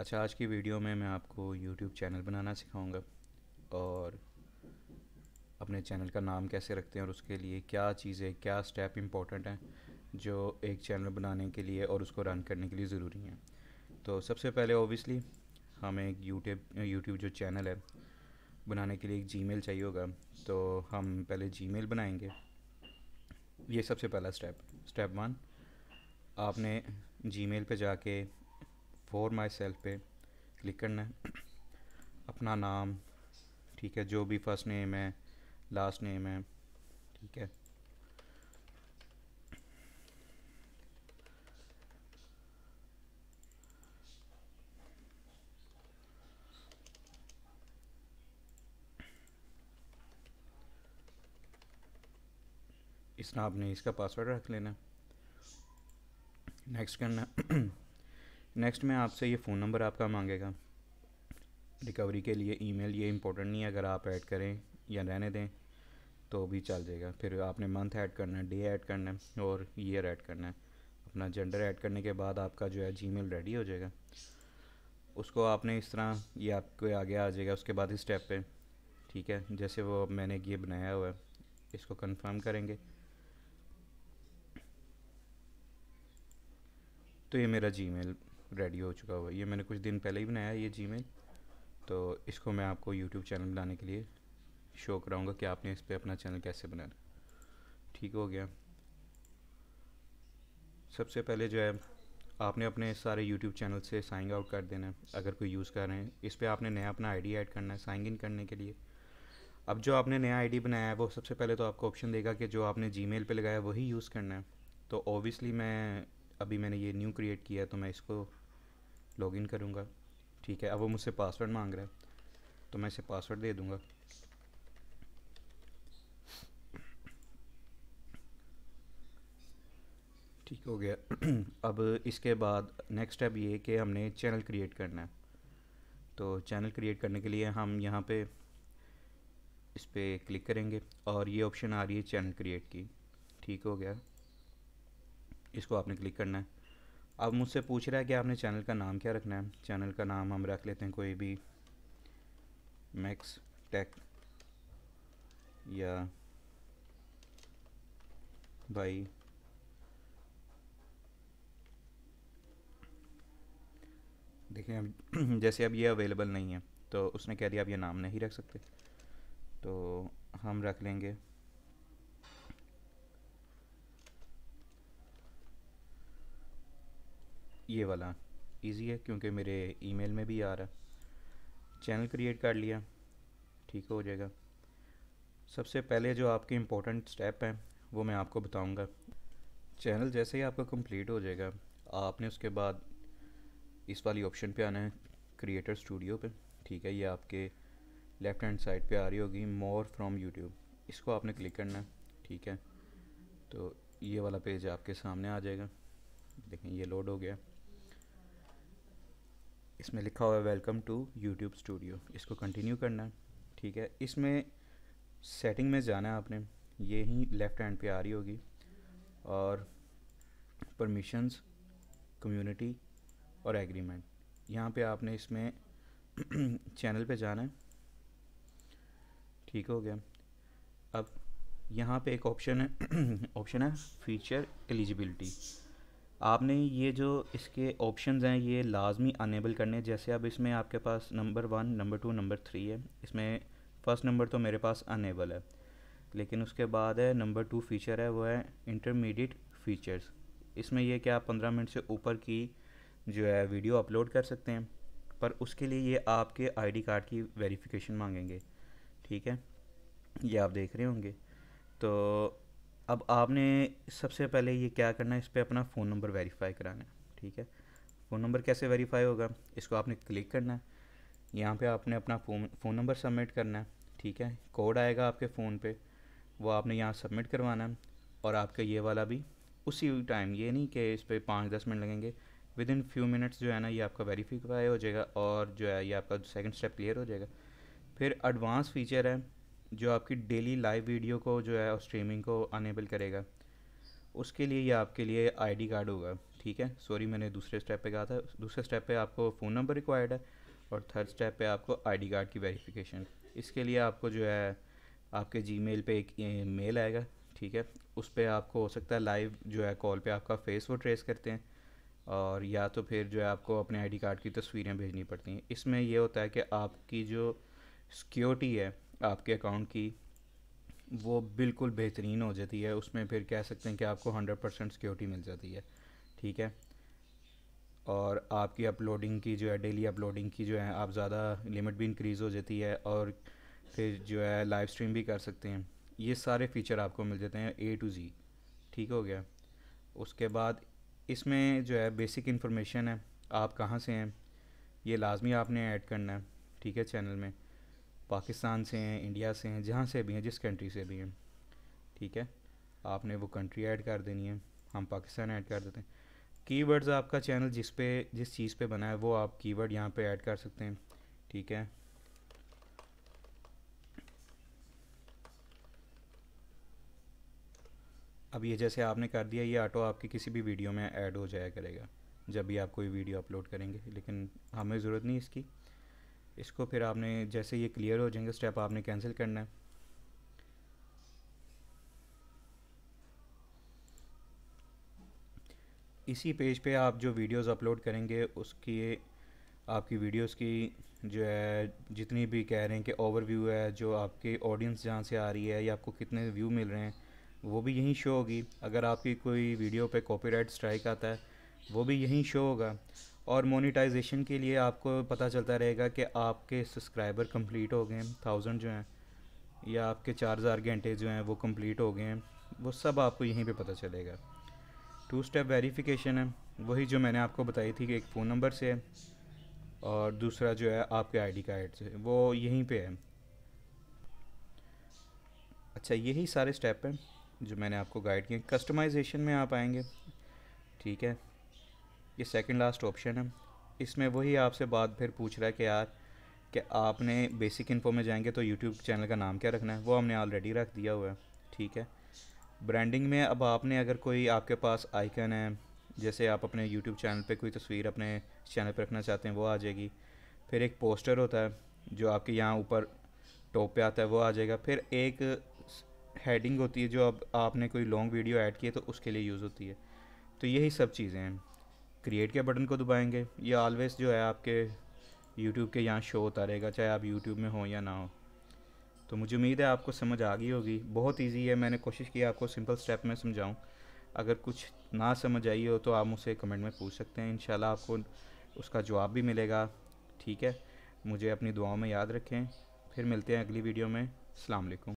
अच्छा आज की वीडियो में मैं आपको यूट्यूब चैनल बनाना सिखाऊंगा और अपने चैनल का नाम कैसे रखते हैं और उसके लिए क्या चीज़ें क्या स्टेप इम्पॉर्टेंट हैं जो एक चैनल बनाने के लिए और उसको रन करने के लिए ज़रूरी हैं तो सबसे पहले ओबियसली हमें एक यूट्यूब यूट्यूब जो चैनल है बनाने के लिए एक जी चाहिए होगा तो हम पहले जी बनाएंगे ये सबसे पहला स्टेप स्टेप वन आपने जी मेल पर जाके फॉर माई सेल्फ पे क्लिक करना है अपना नाम ठीक है जो भी फर्स्ट नेम है लास्ट नेम है ठीक है इस नाम आपने इसका पासवर्ड रख लेना नेक्स्ट करना नेक्स्ट में आपसे ये फ़ोन नंबर आपका मांगेगा रिकवरी के लिए ईमेल ये इंपॉर्टेंट नहीं है अगर आप ऐड करें या रहने दें तो भी चल जाएगा फिर आपने मंथ ऐड करना है डे ऐड करना है और ईयर ऐड करना है अपना जेंडर ऐड करने के बाद आपका जो है जी रेडी हो जाएगा उसको आपने इस तरह ये आपके आगे आ जाएगा उसके बाद इस स्टेप पे ठीक है जैसे वो मैंने ये बनाया हुआ है इसको कंफर्म करेंगे तो ये मेरा जी मेल रेडी हो चुका हुआ है ये मैंने कुछ दिन पहले ही बनाया है ये जी तो इसको मैं आपको यूट्यूब चैनल बनाने के लिए शो कराऊँगा कि आपने इस पर अपना चैनल कैसे बनाना ठीक हो गया सबसे पहले जो है आपने अपने सारे यूट्यूब चैनल से साइन आउट कर देना है अगर कोई यूज़ कर रहे हैं इस पर आपने नया अपना आई ऐड करना है साइन इन करने के लिए अब जो आपने नया आईडी बनाया है वो सबसे पहले तो आपको ऑप्शन देगा कि जो आपने जीमेल पे लगाया वही यूज़ करना है तो ओबियसली मैं अभी मैंने ये न्यू क्रिएट किया है तो मैं इसको लॉगिन करूँगा ठीक है अब वो मुझसे पासवर्ड मांग रहा है तो मैं इसे पासवर्ड दे दूँगा ठीक हो गया अब इसके बाद नेक्स्ट स्टेप ये कि हमने चैनल क्रिएट करना है तो चैनल क्रिएट करने के लिए हम यहाँ पे इस पर क्लिक करेंगे और ये ऑप्शन आ रही है चैनल क्रिएट की ठीक हो गया इसको आपने क्लिक करना है अब मुझसे पूछ रहा है कि आपने चैनल का नाम क्या रखना है चैनल का नाम हम रख लेते हैं कोई भी मैक्स टेक या भाई देखें जैसे अब ये अवेलेबल नहीं है तो उसने कह दिया आप ये नाम नहीं रख सकते तो हम रख लेंगे ये वाला इजी है क्योंकि मेरे ईमेल में भी आ रहा है चैनल क्रिएट कर लिया ठीक हो जाएगा सबसे पहले जो आपके इम्पोर्टेंट स्टेप हैं वो मैं आपको बताऊंगा चैनल जैसे ही आपका कंप्लीट हो जाएगा आपने उसके बाद इस वाली ऑप्शन पे आना है क्रिएटर स्टूडियो पे ठीक है ये आपके लेफ़्ट हैंड साइड पे आ रही होगी मोर फ्रॉम यूट्यूब इसको आपने क्लिक करना है ठीक है तो ये वाला पेज आपके सामने आ जाएगा देखें ये लोड हो गया इसमें लिखा हुआ है वेलकम टू यूट्यूब स्टूडियो इसको कंटिन्यू करना है ठीक है इसमें सेटिंग में जाना है आपने ये ही लेफ़्ट हैंड पे आ रही होगी और परमिशंस कम्युनिटी और एग्रीमेंट यहाँ पे आपने इसमें चैनल पे जाना है ठीक हो गया अब यहाँ पे एक ऑप्शन है ऑप्शन है फीचर एलिजिबिलिटी आपने ये जो इसके ऑप्शंस हैं ये लाजमी अनेबल करने जैसे अब इसमें आपके पास number one number two number three है इसमें फ़र्स्ट नंबर तो मेरे पास अनेबल है लेकिन उसके बाद है नंबर टू फीचर है वो है इंटरमीडिएट फ़ीचर्स इसमें यह कि आप पंद्रह मिनट से ऊपर की जो है वीडियो अपलोड कर सकते हैं पर उसके लिए ये आपके आई कार्ड की वेरीफ़िकेशन मांगेंगे ठीक है ये आप देख रहे होंगे तो अब आपने सबसे पहले ये क्या करना है इस पर अपना फ़ोन नंबर वेरीफाई कराना है ठीक है फ़ोन नंबर कैसे वेरीफाई होगा इसको आपने क्लिक करना है यहाँ पे आपने अपना फ़ोन फ़ोन नंबर सबमिट करना है ठीक है कोड आएगा आपके फ़ोन पे वो आपने यहाँ सबमिट करवाना है और आपका ये वाला भी उसी टाइम ये नहीं कि इस पर पाँच दस मिनट लगेंगे विद इन फ्यू मिनट्स जो है ना ये आपका वेरीफाई हो जाएगा और जो है ये आपका सेकेंड स्टेप क्लियर हो जाएगा फिर एडवांस फीचर है जो आपकी डेली लाइव वीडियो को जो है और स्ट्रीमिंग को अनेबल करेगा उसके लिए ये आपके लिए आईडी कार्ड होगा ठीक है सॉरी मैंने दूसरे स्टेप पे कहा था दूसरे स्टेप पे आपको फ़ोन नंबर रिक्वायर्ड है और थर्ड स्टेप पे आपको आईडी कार्ड की वेरिफिकेशन इसके लिए आपको जो है आपके जीमेल पे एक मेल आएगा ठीक है उस पर आपको हो सकता है लाइव जो है कॉल पर आपका फेस वो ट्रेस करते हैं और या तो फिर जो है आपको अपने आई कार्ड की तस्वीरें भेजनी पड़ती हैं इसमें यह होता है कि आपकी जो सिक्योरिटी है आपके अकाउंट की वो बिल्कुल बेहतरीन हो जाती है उसमें फिर कह सकते हैं कि आपको हंड्रेड परसेंट सिक्योरिटी मिल जाती है ठीक है और आपकी अपलोडिंग की जो है डेली अपलोडिंग की जो है आप ज़्यादा लिमिट भी इंक्रीज़ हो जाती है और फिर जो है लाइव स्ट्रीम भी कर सकते हैं ये सारे फीचर आपको मिल जाते हैं ए टू जी ठीक हो गया उसके बाद इसमें जो है बेसिक इन्फॉर्मेशन है आप कहाँ से हैं ये लाजमी आपने ऐड करना है ठीक है चैनल में पाकिस्तान से हैं इंडिया से हैं जहाँ से भी हैं जिस कंट्री से भी हैं ठीक है आपने वो कंट्री ऐड कर देनी है हम पाकिस्तान ऐड कर देते हैं कीवर्ड्स आपका चैनल जिस पे जिस चीज़ पे बना है वो आप कीवर्ड यहाँ पर ऐड कर सकते हैं ठीक है अब ये जैसे आपने कर दिया ये ऑटो आपकी किसी भी वीडियो में ऐड हो जाया करेगा जब भी आप कोई वीडियो अपलोड करेंगे लेकिन हमें ज़रूरत नहीं इसकी इसको फिर आपने जैसे ये क्लियर हो जाएंगे स्टेप आपने कैंसिल करना है इसी पेज पे आप जो वीडियोस अपलोड करेंगे उसकी आपकी वीडियोस की जो है जितनी भी कह रहे हैं कि ओवरव्यू है जो आपके ऑडियंस जहाँ से आ रही है या आपको कितने व्यू मिल रहे हैं वो भी यहीं शो होगी अगर आपकी कोई वीडियो पे कॉपीराइट स्ट्राइक आता है वो भी यहीं शो होगा और मोनिटाइजेशन के लिए आपको पता चलता रहेगा कि आपके सब्सक्राइबर कंप्लीट हो गए हैं थाउजेंड जो हैं या आपके चार हज़ार घंटे जो हैं वो कंप्लीट हो गए हैं वो सब आपको यहीं पे पता चलेगा टू स्टेप वेरिफिकेशन है वही जो मैंने आपको बताई थी कि एक फ़ोन नंबर से है और दूसरा जो है आपके आईडी कार्ड से वो यहीं पे है अच्छा यही सारे स्टेप हैं जो मैंने आपको गाइड किए कस्टमाइजेशन में आप आएंगे ठीक है ये सेकंड लास्ट ऑप्शन है इसमें वही आपसे बात फिर पूछ रहा है कि यार कि आपने बेसिक इन्फो में जाएंगे तो यूट्यूब चैनल का नाम क्या रखना है वो हमने ऑलरेडी रख दिया हुआ है ठीक है ब्रांडिंग में अब आपने अगर कोई आपके पास आइकन है जैसे आप अपने यूट्यूब चैनल पर कोई तस्वीर अपने चैनल पर रखना चाहते हैं वो आ जाएगी फिर एक पोस्टर होता है जो आपके यहाँ ऊपर टॉप पे आता है वो आ जाएगा फिर एक हेडिंग होती है जो अब आपने कोई लॉन्ग वीडियो ऐड की है तो उसके लिए यूज़ होती है तो यही सब चीज़ें हैं क्रिएट के बटन को दबाएंगे ये ऑलवेज़ जो है आपके यूट्यूब के यहाँ शो होता रहेगा चाहे आप यूट्यूब में हो या ना हो तो मुझे उम्मीद है आपको समझ आ गई होगी बहुत इजी है मैंने कोशिश की आपको सिंपल स्टेप में समझाऊं अगर कुछ ना समझ आई हो तो आप मुझसे कमेंट में पूछ सकते हैं इन आपको उसका जवाब भी मिलेगा ठीक है मुझे अपनी दुआओं में याद रखें फिर मिलते हैं अगली वीडियो में अलकुम